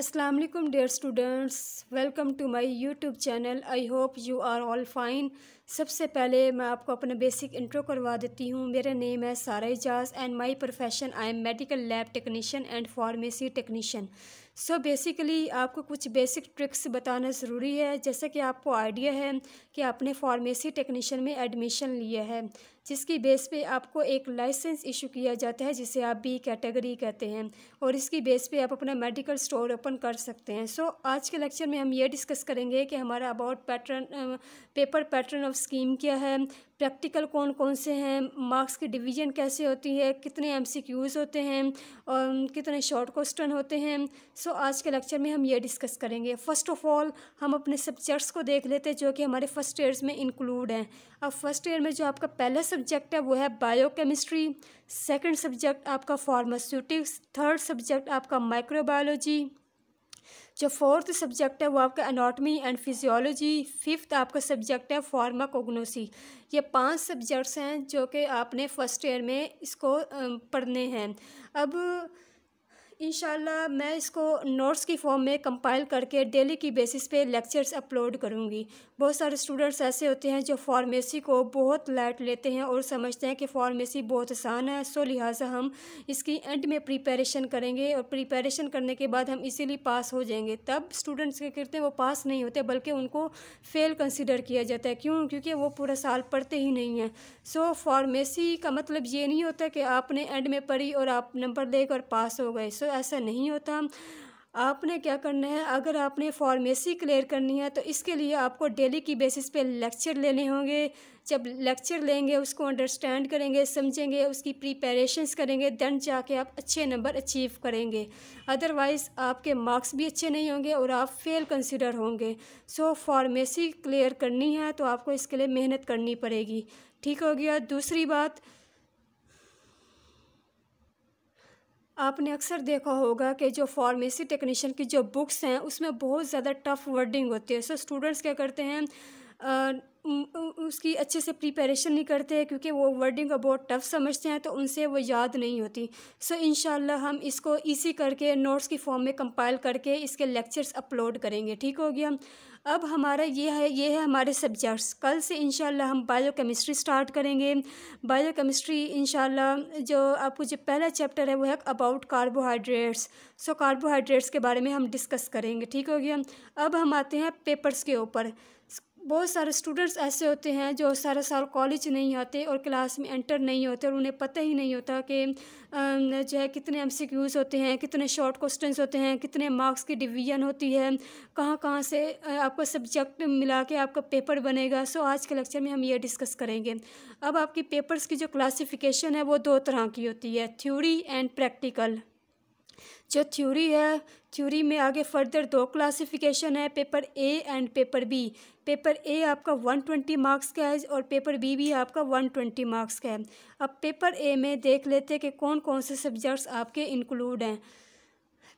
Aslam dear students welcome to my YouTube channel I hope you are all fine सबसे पहले मैं आपको अपना बेसिक इंट्रो करवा देती हूँ मेरा नेम है Sara Ejaz and my profession I am medical lab technician and pharmacy technician so basically आपको कुछ बेसिक ट्रिक्स बताना ज़रूरी है जैसे कि आपको आइडिया है कि आपने फार्मेसी टेक्नीशियन में एडमिशन लिया है जिसकी बेस पे आपको एक लाइसेंस इशू किया जाता है जिसे आप बी कैटेगरी कहते हैं और इसकी बेस पे आप अपना मेडिकल स्टोर ओपन कर सकते हैं सो so, आज के लेक्चर में हम ये डिस्कस करेंगे कि हमारा about pattern paper pattern of scheme क्या है प्रैक्टिकल कौन कौन से हैं मार्क्स की डिवीजन कैसे होती है कितने एम होते हैं और कितने शॉर्ट क्वेश्चन होते हैं सो so, आज के लेक्चर में हम ये डिस्कस करेंगे फ़र्स्ट ऑफ ऑल हम अपने सब्जेक्ट्स को देख लेते हैं जो कि हमारे फर्स्ट ईयर्स में इंक्लूड हैं अब फर्स्ट ईयर में जो आपका पहला सब्जेक्ट है वो है बायोकेमिस्ट्री सेकंड सब्जेक्ट आपका फार्मास्यूटिक्स थर्ड सब्जेक्ट आपका माइक्रोबायोलॉजी जो फोर्थ सब्जेक्ट है वो आपका एनाटॉमी एंड फिजियोलॉजी फिफ्थ आपका सब्जेक्ट है फार्माकोग्नोसी ये पांच सब्जेक्ट्स हैं जो कि आपने फ़र्स्ट ईयर में इसको पढ़ने हैं अब इन मैं इसको नोट्स की फॉर्म में कंपाइल करके डेली की बेसिस पे लेक्चर्स अपलोड करूँगी बहुत सारे स्टूडेंट्स ऐसे होते हैं जो फार्मेसी को बहुत लाइट लेते हैं और समझते हैं कि फार्मेसी बहुत आसान है सो लिहाजा हम इसकी एंड में प्रिपरेशन करेंगे और प्रिपरेशन करने के बाद हम इसीलिए पास हो जाएंगे तब स्टूडेंट्स के करते हैं वो पास नहीं होते बल्कि उनको फ़ेल कंसिडर किया जाता है क्यों क्योंकि वो पूरा साल पढ़ते ही नहीं हैं सो फार्मेसी का मतलब ये नहीं होता कि आपने एंड में पढ़ी और आप नंबर देकर पास हो गए सो सर ऐसा नहीं होता आपने क्या करना है अगर आपने फार्मेसी क्लियर करनी है तो इसके लिए आपको डेली की बेसिस पे लेक्चर लेने होंगे जब लेक्चर लेंगे उसको अंडरस्टैंड करेंगे समझेंगे उसकी प्रिपरेशंस करेंगे देन जाके आप अच्छे नंबर अचीव करेंगे अदरवाइज़ आपके मार्क्स भी अच्छे नहीं होंगे और आप फेल कंसिडर होंगे सो फार्मेसी क्लियर करनी है तो आपको इसके लिए मेहनत करनी पड़ेगी ठीक हो गया दूसरी बात आपने अक्सर देखा होगा कि जो फार्मेसी टेक्नीशियन की जो बुक्स हैं उसमें बहुत ज़्यादा टफ़ वर्डिंग होती है सो so, स्टूडेंट्स क्या करते हैं आ, उसकी अच्छे से प्रिपरेशन नहीं करते क्योंकि वो वर्डिंग को बहुत टफ समझते हैं तो उनसे वो याद नहीं होती सो so, इन हम इसको इसी करके नोट्स की फॉर्म में कंपाइल करके इसके लेक्चर्स अपलोड करेंगे ठीक हो गया अब हमारा ये है ये है हमारे सब्जेक्ट्स कल से इंशाल्लाह हम बायो केमिस्ट्री स्टार्ट करेंगे बायो केमिस्ट्री इंशाल्लाह जो आपको जो पहला चैप्टर है वो है अबाउट कार्बोहाइड्रेट्स सो कार्बोहाइड्रेट्स के बारे में हम डिस्कस करेंगे ठीक हो गया अब हम आते हैं पेपर्स के ऊपर बहुत सारे स्टूडेंट्स ऐसे होते हैं जो सारा साल कॉलेज नहीं आते और क्लास में एंटर नहीं होते और उन्हें पता ही नहीं होता कि जो है कितने एम सी क्यूज़ होते हैं कितने शॉर्ट क्वेश्चन होते हैं कितने मार्क्स की डिवीजन होती है कहाँ कहाँ से आपका सब्जेक्ट मिला के आपका पेपर बनेगा सो आज के लेक्चर में हम ये डिस्कस करेंगे अब आपकी पेपर्स की जो क्लासीफिकेशन है वो दो तरह की होती है थ्योरी एंड प्रैक्टिकल जो थ्योरी है थ्योरी में आगे फर्दर दो क्लासिफिकेशन है paper A and paper B paper A आपका वन ट्वेंटी मार्क्स का है और पेपर बी भी आपका वन ट्वेंटी मार्क्स का है अब पेपर ए में देख लेते हैं कि कौन कौन से सब्जेक्ट्स आपके इंक्लूड हैं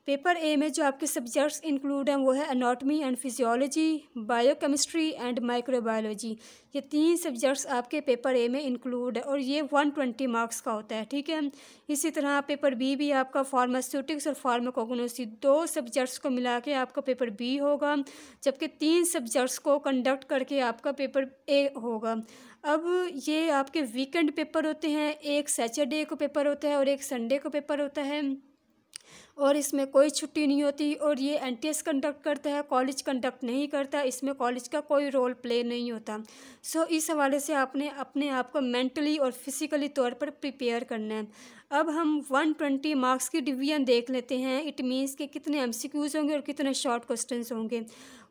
पेपर ए में जो आपके सब्जेक्ट्स इंक्लूड हैं वो है anatomy and physiology biochemistry and microbiology ये तीन सब्जेक्ट्स आपके पेपर ए में इंक्लूड है और ये वन ट्वेंटी मार्क्स का होता है ठीक है इसी तरह पेपर बी भी आपका फार्मास्यूटिक्स और फार्माकोगनोसी दो सब्जेक्ट्स को मिला के आपका पेपर बी होगा जबकि तीन सब्जेक्ट्स को कंडक्ट करके आपका पेपर ए होगा अब ये आपके वीकेंड पेपर होते हैं एक सैटरडे को पेपर होता है और एक संडे को पेपर होता है और इसमें कोई छुट्टी नहीं होती और ये एन कंडक्ट करता है कॉलेज कंडक्ट नहीं करता इसमें कॉलेज का कोई रोल प्ले नहीं होता सो so, इस हवाले से आपने अपने आप को मेंटली और फिज़िकली तौर पर प्रिपेयर करना है अब हम 120 मार्क्स की डिवीजन देख लेते हैं इट मीन्स कि कितने एम होंगे और कितने शॉर्ट क्वेश्चन होंगे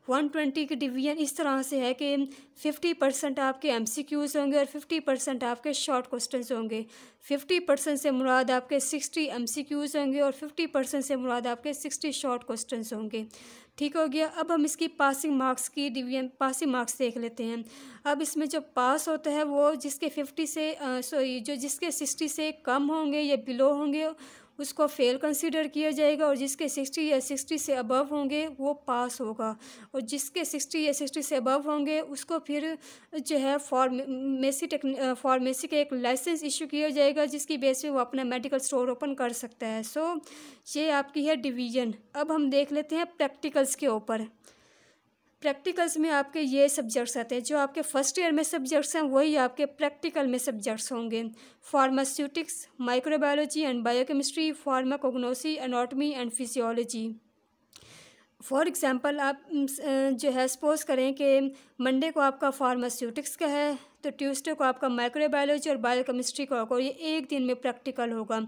वन ट्वेंटी की डिवीजन इस तरह से है कि फिफ्टी परसेंट आपके एम सी क्यूज़ होंगे और फिफ्टी परसेंट आपके शॉर्ट क्वेश्चन होंगे फिफ्टी परसेंट से मुराद आपके सिक्सटी एम सी क्यूज़ होंगे और फिफ्टी परसेंट से मुराद आपके सिक्सटी शॉर्ट क्वेश्चन होंगे ठीक हो गया अब हम इसकी पासिंग मार्क्स की डिवीजन पासिंग मार्क्स देख लेते हैं अब इसमें जो पास होता है वो जिसके फिफ्टी से सॉरी जो जिसके सिक्सटी से कम होंगे या बिलो होंगे उसको फेल कंसिडर किया जाएगा और जिसके सिक्सटी या सिक्सटी से अबव होंगे वो पास होगा और जिसके सिक्सटी या सिक्सटी से अबव होंगे उसको फिर जो है फार्मेसी टेक्न फार्मेसी का एक लाइसेंस इशू किया जाएगा जिसकी बेस पे वो अपना मेडिकल स्टोर ओपन कर सकता है सो so, ये आपकी है डिवीजन अब हम देख लेते हैं प्रैक्टिकल्स के ऊपर प्रैक्टिकल्स में आपके ये सब्जेक्ट्स आते हैं जो आपके फर्स्ट ईयर में सब्जेक्ट्स हैं वही आपके प्रैक्टिकल में सब्जेक्ट्स होंगे pharmaceutics microbiology and biochemistry pharmacognosy anatomy and physiology for example आप जो है सपोज़ करें कि मंडे को आपका फार्मास्यूटिक्स का है तो ट्यूसडे को आपका माइक्रोबायोलॉजी और बायोकेमिस्ट्री का होगा और ये एक दिन में प्रैक्टिकल होगा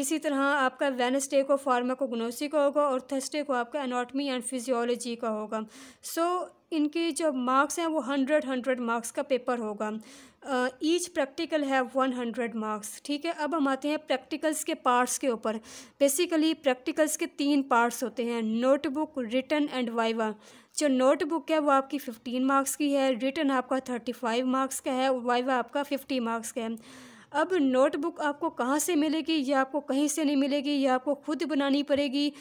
इसी तरह आपका वेनसडे को फार्माकोग्नोसी का होगा और थर्सडे को आपका एनाटमी एंड फिजियोलॉजी का होगा सो so, इनके जो मार्क्स हैं वो हंड्रेड हंड्रेड मार्क्स का पेपर होगा ईच प्रैक्टिकल है वन हंड्रेड मार्क्स ठीक है अब हम आते हैं प्रैक्टिकल्स के पार्ट्स के ऊपर बेसिकली प्रैक्टिकल्स के तीन पार्ट्स होते हैं नोटबुक रिटर्न एंड वाइवा जो नोटबुक है वो आपकी फिफ्टीन मार्क्स की है रिटर्न आपका थर्टी फाइव मार्क्स का है वाइवा आपका फिफ्टी मार्क्स का है अब नोटबुक आपको कहाँ से मिलेगी या आपको कहीं से नहीं मिलेगी या आपको खुद बनानी पड़ेगी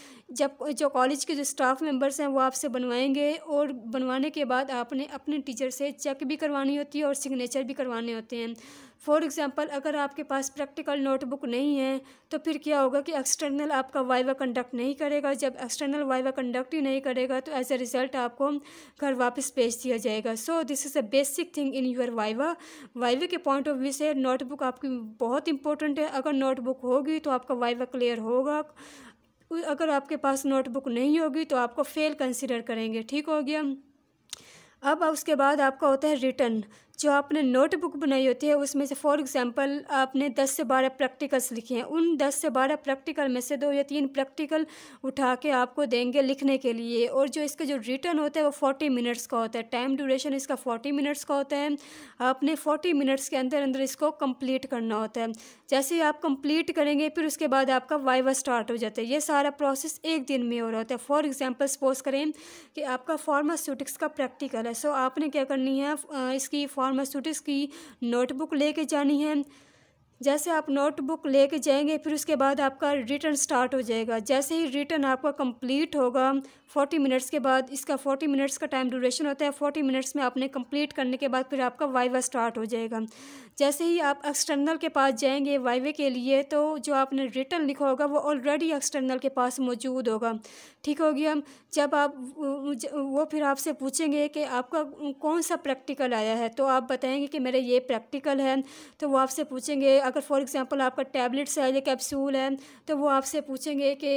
जब जो कॉलेज के जो स्टाफ मेंबर्स हैं वो आपसे बनवाएंगे और बनवाने के बाद आपने अपने टीचर से चेक भी करवानी होती है और सिग्नेचर भी करवाने होते हैं फॉर एग्ज़ाम्पल अगर आपके पास प्रैक्टिकल नोटबुक नहीं है तो फिर क्या होगा कि एक्सटर्नल आपका वाइवा कंडक्ट नहीं करेगा जब एक्सटर्नल वाइवा कंडक्ट ही नहीं करेगा तो एज ए रिज़ल्ट आपको घर वापस भेज दिया जाएगा so this is a basic thing in your viva viva के पॉइंट ऑफ व्यू से नोटबुक आपकी बहुत इंपॉर्टेंट है अगर नोटबुक होगी तो आपका वाइवा क्लियर होगा अगर आपके पास नोटबुक नहीं होगी तो आपको फ़ेल कंसिडर करेंगे ठीक हो गया अब उसके बाद आपका होता है रिटर्न जो आपने नोटबुक बनाई होती है उसमें से फॉर एग्ज़ाम्पल आपने 10 से 12 प्रैक्टिकल्स लिखे हैं उन 10 से 12 प्रैक्टिकल में से दो या तीन प्रैक्टिकल उठा के आपको देंगे लिखने के लिए और जो इसका जो रिटर्न होता है वो 40 मिनट्स का होता है टाइम ड्यूरेशन इसका 40 मिनट्स का होता है आपने 40 मिनट्स के अंदर अंदर इसको कम्प्लीट करना होता है जैसे ही आप कम्प्लीट करेंगे फिर उसके बाद आपका वाइवा स्टार्ट हो जाता है ये सारा प्रोसेस एक दिन में हो रहा होता है फॉर एग्ज़ाम्पल सपोज करें कि आपका फार्मास्यूटिक्स का प्रैक्टिकल है सो आपने क्या करनी है इसकी फार्मास्यूटिक्स की नोटबुक लेके जानी है जैसे आप नोटबुक लेके जाएंगे फिर उसके बाद आपका रिटर्न स्टार्ट हो जाएगा जैसे ही रिटर्न आपका कंप्लीट होगा फोर्टी मिनट्स के बाद इसका फोर्टी मिनट्स का टाइम ड्यूरेशन होता है फोर्टी मिनट्स में आपने कंप्लीट करने के बाद फिर आपका वाइवा स्टार्ट हो जाएगा जैसे ही आप एक्सटर्नल के पास जाएंगे वाइवे के लिए तो जो आपने रिटर्न लिखा होगा वो ऑलरेडी एक्सटर्नल के पास मौजूद होगा ठीक हो गया जब आप वो फिर आपसे पूछेंगे कि आपका कौन सा प्रैक्टिकल आया है तो आप बताएंगे कि मेरा ये प्रैक्टिकल है तो वो आपसे पूछेंगे अगर फॉर एग्ज़ाम्पल आपका टैबलेट्स है या कैप्सूल है तो वो आपसे पूछेंगे कि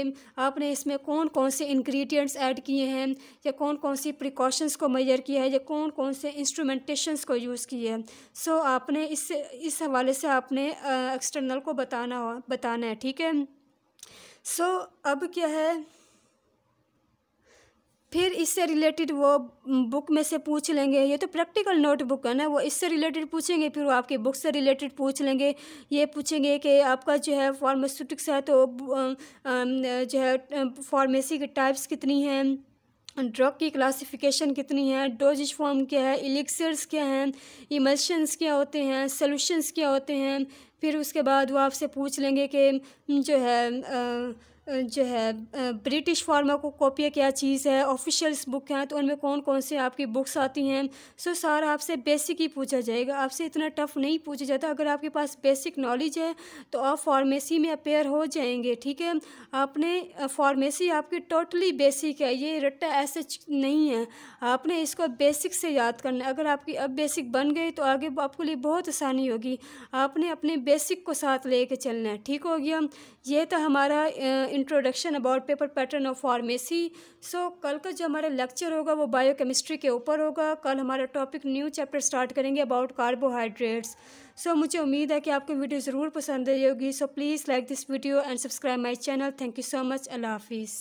आपने इसमें कौन कौन से इंग्रेडिएंट्स ऐड किए हैं या कौन कौन सी प्रिकॉशंस को मेजर किया है या कौन कौन से इंस्ट्रूमेंटेशंस को यूज़ किए हैं सो so, आपने इस इस हवाले से आपने एक्सटर्नल को बताना हो बताना है ठीक है सो so, अब क्या है फिर इससे रिलेटेड वो बुक में से पूछ लेंगे ये तो प्रैक्टिकल नोटबुक है ना वो इससे रिलेटेड पूछेंगे फिर वो आपके बुक से रिलेटेड पूछ लेंगे ये पूछेंगे कि आपका जो है फार्मास्यूटिक्स है तो जो है फार्मेसी के टाइप्स कितनी हैं ड्रग की क्लासिफिकेशन कितनी है डोजेज फॉर्म क्या है इलेक्सर्स क्या हैं इमल्शंस क्या होते हैं सोल्यूशंस क्या होते हैं फिर उसके बाद वो आपसे पूछ लेंगे कि जो है आ, जो है ब्रिटिश फार्मा को कॉपियाँ क्या चीज़ है ऑफिशियल्स बुक हैं तो उनमें कौन कौन से आपकी बुक्स आती हैं सो सारा आपसे बेसिक ही पूछा जाएगा आपसे इतना टफ नहीं पूछा जाता अगर आपके पास बेसिक नॉलेज है तो आप फार्मेसी में अपेयर हो जाएंगे ठीक है आपने फार्मेसी आपकी टोटली बेसिक है ये रट्टा ऐसे नहीं है आपने इसको बेसिक से याद करना अगर आपकी अब बेसिक बन गई तो आगे आपके लिए बहुत आसानी होगी आपने अपने बेसिक को साथ ले कर चलना है ठीक हो गया ये था हमारा introduction about paper pattern of pharmacy so कल का जो हमारा लेक्चर होगा वो बायोकेमिस्ट्री के ऊपर होगा कल हमारा टॉपिक न्यू चैप्टर स्टार्ट करेंगे अबाउट कार्बोहाइड्रेट्स सो मुझे उम्मीद है कि आपको वीडियो ज़रूर पसंद आई होगी so please like this video and subscribe my channel thank you so much अल्लाह हाफिज़